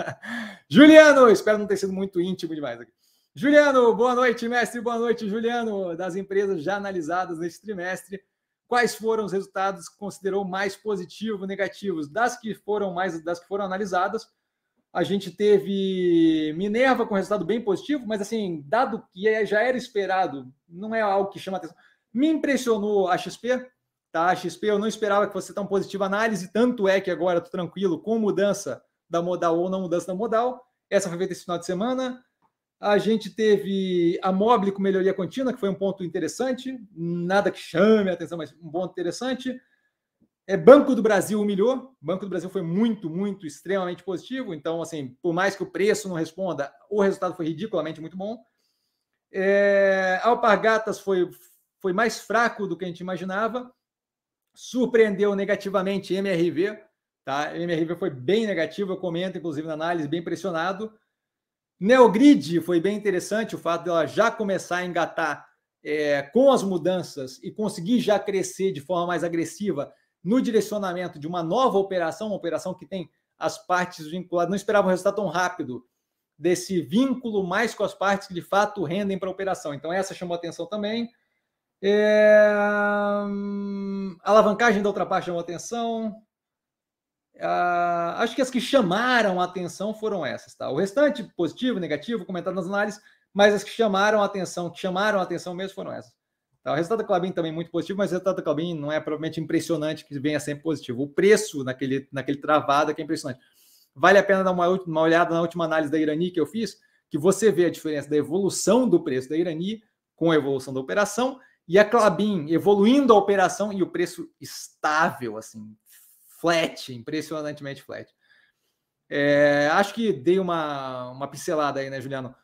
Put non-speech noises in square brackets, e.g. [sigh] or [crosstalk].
[laughs] Juliano, espero não ter sido muito íntimo demais aqui. Juliano, boa noite, mestre. Boa noite, Juliano. Das empresas já analisadas neste trimestre, quais foram os resultados que considerou mais positivos, negativos? Das que foram mais, das que foram analisadas, a gente teve Minerva com resultado bem positivo, mas assim, dado que é, já era esperado, não é algo que chama atenção. Me impressionou a XP, tá? A XP eu não esperava que fosse tão positiva a análise, tanto é que agora tô tranquilo com mudança da modal ou não mudança da modal. Essa foi feita esse final de semana. A gente teve a Mobile com melhoria contínua, que foi um ponto interessante. Nada que chame a atenção, mas um ponto interessante. É, Banco do Brasil humilhou. Banco do Brasil foi muito, muito, extremamente positivo. Então, assim, por mais que o preço não responda, o resultado foi ridiculamente muito bom. É, Alpargatas foi, foi mais fraco do que a gente imaginava. Surpreendeu negativamente MRV. Tá? MRV foi bem negativa, eu comento, inclusive, na análise, bem pressionado. Neogrid foi bem interessante o fato dela já começar a engatar é, com as mudanças e conseguir já crescer de forma mais agressiva no direcionamento de uma nova operação, uma operação que tem as partes vinculadas. Não esperava um resultado tão rápido desse vínculo mais com as partes que de fato rendem para a operação. Então, essa chamou atenção também. É... A alavancagem da outra parte chamou atenção. Uh, acho que as que chamaram a atenção foram essas, tá? O restante, positivo, negativo, comentado nas análises, mas as que chamaram a atenção, que chamaram a atenção mesmo foram essas. Tá? O resultado da Clabin também muito positivo, mas o resultado da Clabin não é provavelmente impressionante que venha sempre positivo. O preço naquele, naquele travado é que é impressionante. Vale a pena dar uma, uma olhada na última análise da Irani que eu fiz, que você vê a diferença da evolução do preço da Irani com a evolução da operação e a Clabin evoluindo a operação e o preço estável, assim, flat, impressionantemente flat. É, acho que dei uma, uma pincelada aí, né, Juliano?